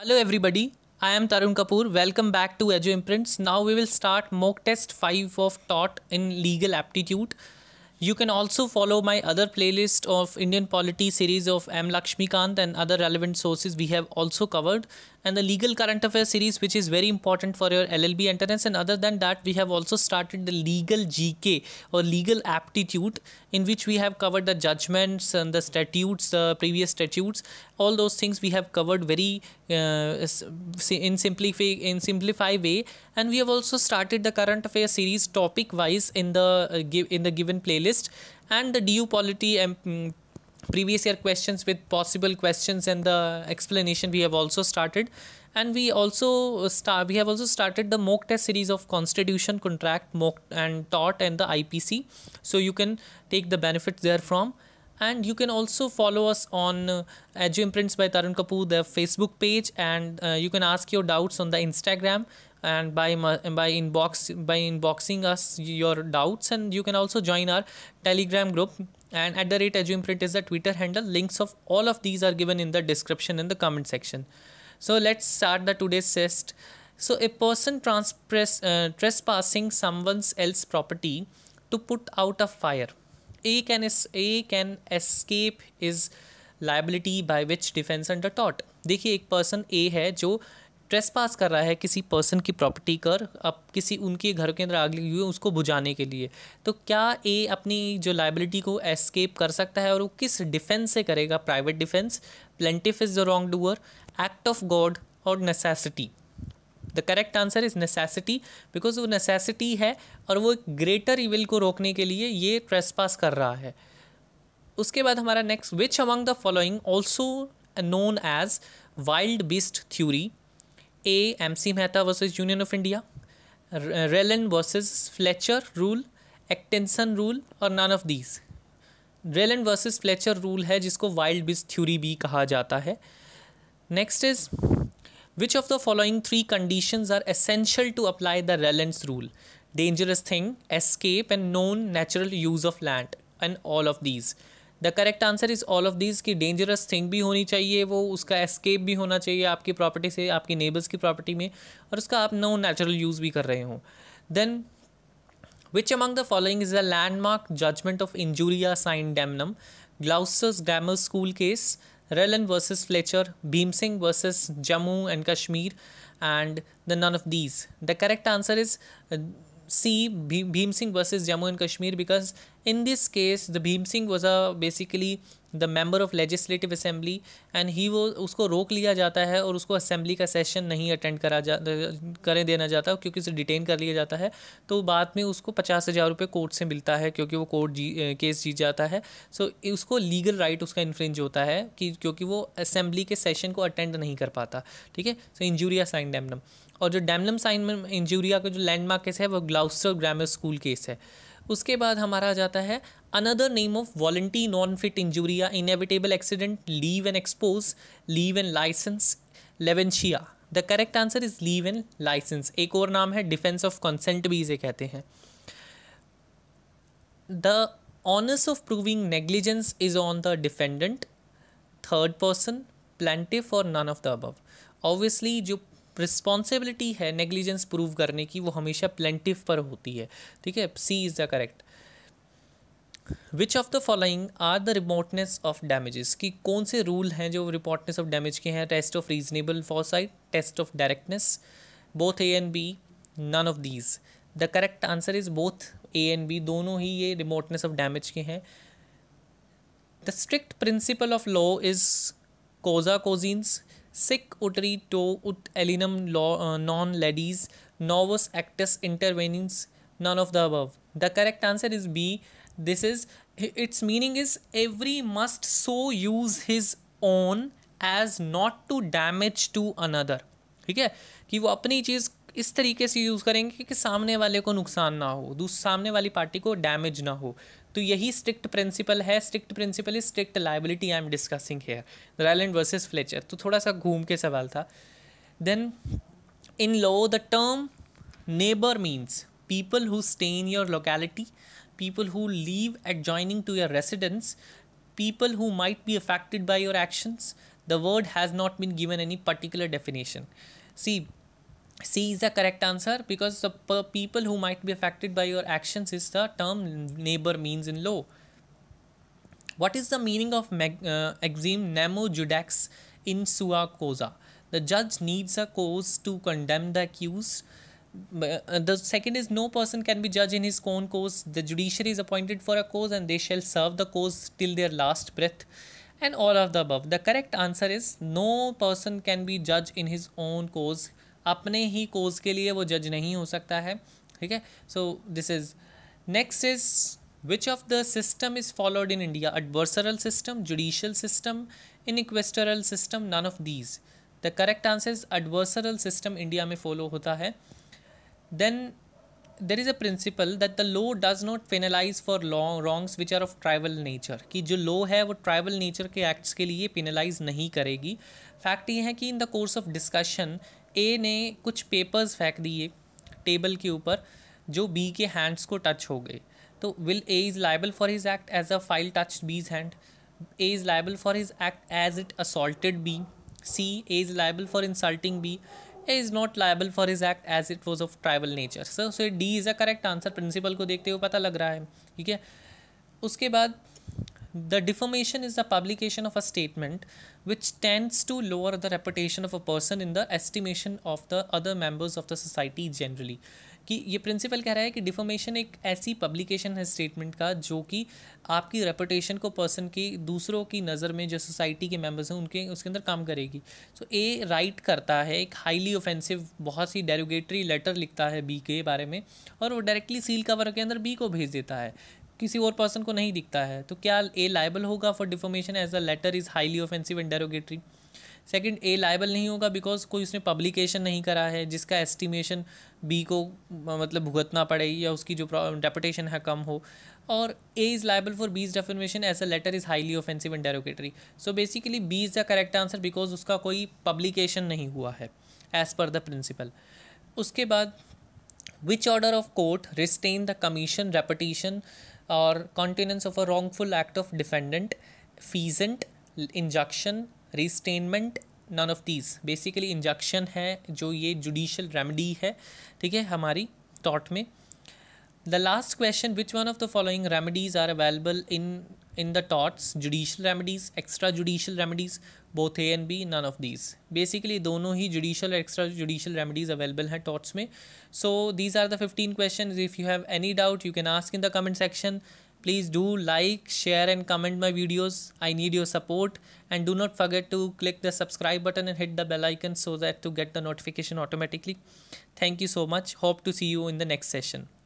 Hello everybody, I am Tarun Kapoor. Welcome back to Edu Imprints. Now we will start mock test 5 of tot in legal aptitude. You can also follow my other playlist of Indian polity series of M Lakshmi Kant and other relevant sources we have also covered and the legal current affairs series which is very important for your LLB entrance and other than that we have also started the legal GK or legal aptitude in which we have covered the judgments and the statutes the uh, previous statutes all those things we have covered very uh, in simplify in simplify way and we have also started the current affairs series topic wise in the uh, in the given playlist and the DU polity um, previous year questions with possible questions and the explanation we have also started and we also uh, start we have also started the mock test series of constitution contract mock and TOT and the ipc so you can take the benefits therefrom and you can also follow us on uh, Edge Imprints by Tarun Kapoor, the Facebook page, and uh, you can ask your doubts on the Instagram and by by inbox by inboxing us your doubts and you can also join our telegram group and at the rate eduimprint is the twitter handle links of all of these are given in the description in the comment section so let's start the today's test so a person transpress, uh, trespassing someone else's property to put out a fire a can as a can escape is liability by which defence under टॉट देखिए एक person ए है जो trace पास कर रहा है किसी person की प्रॉपर्टी कर अब किसी उनके घर के अंदर आग लगी हुई है उसको बुझाने के लिए तो क्या ए अपनी जो लाइबिलिटी को एस्केप कर सकता है और वो किस डिफेंस से करेगा private defence plaintiff is the wrong doer act of God और necessity the correct answer is necessity because वो नेसेसिटी है और वो एक ग्रेटर इविल को रोकने के लिए ये पास कर रहा है उसके बाद हमारा next which among the following also known as wild beast theory A M C Mehta versus Union of India Rylands versus Fletcher rule extension rule और none of these Rylands versus Fletcher rule है जिसको wild beast theory भी कहा जाता है next is which of the following three condition are essential to apply the Rylands rule dangerous thing escape and non natural use of land and all of these the correct answer is all of these की dangerous thing भी होनी चाहिए वो उसका escape भी होना चाहिए आपकी प्रॉपर्टी से आपकी नेबर्स की प्रॉपर्टी में और उसका आप नो नेचुरल यूज़ भी कर रहे हो then which among the following is a landmark judgement of injuria sine damnum Gloucester grammar school case Relan versus Fletcher, Singh versus Jammu and Kashmir, and the none of these. The correct answer is uh, C. Bhim Singh versus Jammu and Kashmir because in this case the Bhim Singh was a basically the member of legislative assembly and he वो उसको रोक लिया जाता है और उसको assembly का session नहीं अटेंड करा जा करें देना जाता क्योंकि उसे डिटेन कर लिया जाता है तो बाद में उसको पचास हज़ार रुपये कोर्ट से मिलता है क्योंकि वो कोर्ट जी केस जीत जाता है सो so, उसको लीगल राइट उसका इन्फ्रिंज होता है कि क्योंकि वो असेंबली के सेशन को अटेंड नहीं कर पाता ठीक है सो इंजूरिया साइन डैमनम और जो डैमनम साइन इंजूरिया का जो लैंडमार्क केस है वो ग्लाउस्टर ग्रामर स्कूल केस है उसके बाद हमारा आ जाता है another name of volenti non fit injuria या inevitable accident leave and expose leave and licence लेवेंशिया the correct answer is leave and licence एक और नाम है डिफेंस ऑफ कंसेंट भी इसे कहते हैं the onus of proving negligence is on the defendant third person plaintiff और none of the above obviously जो रिस्पॉन्सिबिलिटी है नेग्लिजेंस प्रूव करने की वो हमेशा प्लेंटिव पर होती है ठीक है C is the correct which of the following are the remoteness of damages कि कौन से रूल हैं जो रिमोटनेस ऑफ डैमेज के हैं test of reasonable foresight test of directness both A and B none of these the correct answer is both A and B दोनों ही ये रिमोटनेस ऑफ डैमेज के हैं the strict principle of law is causa causans sic utere tuo ut alienum non laedas novus actus intervening none of the above the correct answer is B this is its meaning is every must so use his own as not to damage to another ठीक है कि वो अपनी चीज़ इस तरीके से use करेंगे कि, कि सामने वाले को नुकसान ना हो दूसरे सामने वाली पार्टी को डैमेज ना हो तो यही स्ट्रिक्ट प्रिंसिपल है strict principle is strict liability I am discussing here Rylands versus Fletcher तो थोड़ा सा घूम के सवाल था then in law the term neighbour means people who stay in your locality people who live at joining to your residence people who might be affected by your actions the word has not been given any particular definition C C is the correct answer because the people who might be affected by your actions is the term neighbor means in law. What is the meaning of uh, exim nemo judex in sua causa? The judge needs a cause to condemn the accused. Uh, the second is no person can be judge in his own cause. The judiciary is appointed for a cause and they shall serve the cause till their last breath and all of the above. The correct answer is no person can be judge in his own cause अपने ही कोज के लिए वो जज नहीं हो सकता है ठीक है so this is next is which of the system is followed in India adversarial system judicial system in inquisitorial system none of these the correct answer is adversarial system India में फॉलो होता है then there is a principle that the law does not penalize for law wrongs which are of tribal nature कि जो लो है वो tribal nature के acts के लिए पेनलाइज नहीं करेगी फैक्ट ये है कि in the course of discussion A ने कुछ पेपर्स फेंक दिए टेबल के ऊपर जो बी के हैंड्स को टच हो गए तो will A is liable for his act as a file touch B's hand A is liable for his act as it assaulted B C A is liable for insulting B A is not liable for his act as it was of tribal nature sir so D is a correct answer principle को देखते हुए पता लग रहा है ठीक है उसके बाद the defamation is the publication of a statement which tends to lower the reputation of a person in the estimation of the other members of the society generally कि ये प्रिंसिपल कह रहा है कि डिफॉर्मेशन एक ऐसी पब्लिकेशन है statement का जो कि आपकी रेपुटेशन को पर्सन की दूसरों की नज़र में जो सोसाइटी के मेंबर्स हैं उनके उसके अंदर काम करेगी सो ए राइट करता है एक हाईली ऑफेंसिव बहुत सी डेरोगेटरी लेटर लिखता है बी के बारे में और वो डायरेक्टली सील कवर के अंदर बी को भेज देता है किसी और पर्सन को नहीं दिखता है तो क्या ए लाइबल होगा for defamation as a letter is highly offensive and derogatory second A liable नहीं होगा बिकॉज कोई उसने पब्लिकेशन नहीं करा है जिसका एस्टिमेशन बी को मतलब भुगतना पड़े या उसकी जो डेपुटेशन है कम हो और A is liable for B's defamation as a letter is highly offensive and derogatory so basically B is the correct answer because उसका कोई पब्लिकेशन नहीं हुआ है एज़ पर द प्रिंसिपल उसके बाद which order of court restrain the commission repetition और continuance of a wrongful act of defendant फीजेंट injunction restrainment none of these basically injunction है जो ये जुडिशल रेमेडी है ठीक है हमारी टॉट में the last question which one of the following remedies are available in in the torts judicial remedies extrajudicial remedies both a and b none of these basically दोनों ही judicial और extrajudicial remedies available हैं torts में so these are the 15 questions if you have any doubt you can ask in the comment section please do like share and comment my videos i need your support and do not forget to click the subscribe button and hit the bell icon so that to get the notification automatically thank you so much hope to see you in the next session